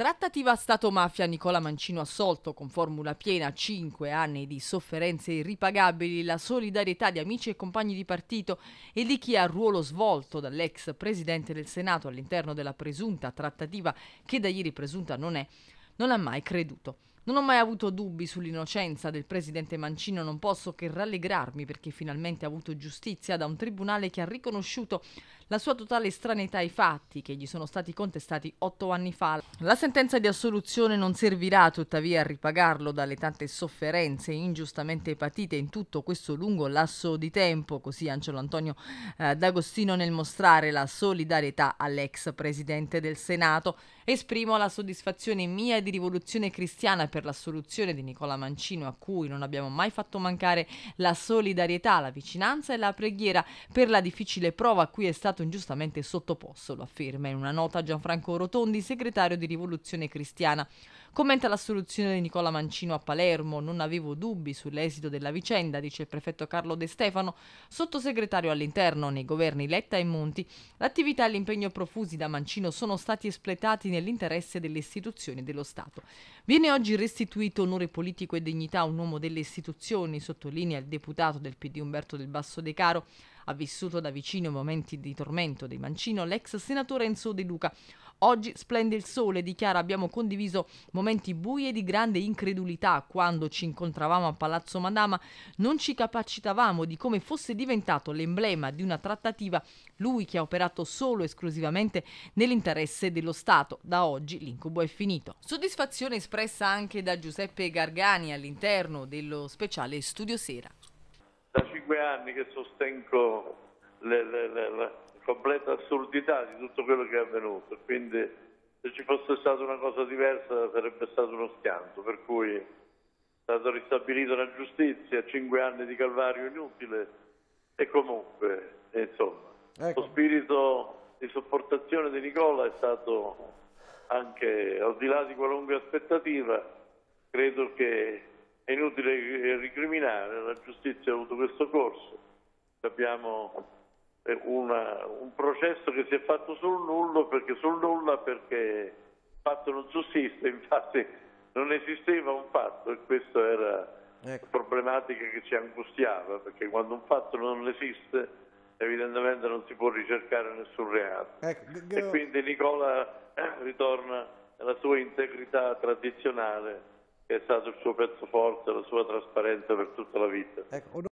Trattativa Stato-mafia Nicola Mancino assolto con formula piena 5 anni di sofferenze irripagabili, la solidarietà di amici e compagni di partito e di chi ha ruolo svolto dall'ex presidente del Senato all'interno della presunta trattativa che da ieri presunta non è, non ha mai creduto. Non ho mai avuto dubbi sull'innocenza del presidente Mancino, non posso che rallegrarmi perché finalmente ha avuto giustizia da un tribunale che ha riconosciuto la sua totale estraneità ai fatti che gli sono stati contestati otto anni fa. La sentenza di assoluzione non servirà tuttavia a ripagarlo dalle tante sofferenze ingiustamente patite in tutto questo lungo lasso di tempo, così Angelo Antonio eh, D'Agostino nel mostrare la solidarietà all'ex presidente del Senato. Esprimo la soddisfazione mia e di rivoluzione cristiana per l'assoluzione di Nicola Mancino a cui non abbiamo mai fatto mancare la solidarietà, la vicinanza e la preghiera per la difficile prova a cui è stato ingiustamente sottoposto, lo afferma in una nota Gianfranco Rotondi, segretario di Rivoluzione Cristiana. Commenta l'assoluzione di Nicola Mancino a Palermo. Non avevo dubbi sull'esito della vicenda, dice il prefetto Carlo De Stefano, sottosegretario all'interno nei governi Letta e Monti. L'attività e l'impegno profusi da Mancino sono stati espletati nell'interesse delle istituzioni dello Stato. Viene oggi restituito onore politico e dignità a un uomo delle istituzioni, sottolinea il deputato del PD Umberto del Basso De Caro. Ha vissuto da vicino momenti di tormento dei Mancino l'ex senatore Enzo De Luca. Oggi splende il sole, dichiara abbiamo condiviso momenti bui e di grande incredulità quando ci incontravamo a Palazzo Madama, non ci capacitavamo di come fosse diventato l'emblema di una trattativa lui che ha operato solo e esclusivamente nell'interesse dello Stato. Da oggi l'incubo è finito. Soddisfazione espressa anche da Giuseppe Gargani all'interno dello speciale Studio Sera. Da cinque anni che sostengo le, le, le, completa assurdità di tutto quello che è avvenuto. Quindi se ci fosse stata una cosa diversa sarebbe stato uno schianto, per cui è stata ristabilita la giustizia, cinque anni di calvario inutile e comunque, insomma, ecco. lo spirito di sopportazione di Nicola è stato anche al di là di qualunque aspettativa, credo che è inutile ricriminare, la giustizia ha avuto questo corso, l'abbiamo eh, una, un processo che si è fatto sul nullo perché sul nulla perché il fatto non sussiste, infatti non esisteva un fatto e questa era ecco. la problematica che ci angustiava perché quando un fatto non esiste evidentemente non si può ricercare nessun reato ecco. e quindi Nicola eh, ritorna alla sua integrità tradizionale che è stato il suo pezzo forte, la sua trasparenza per tutta la vita. Ecco.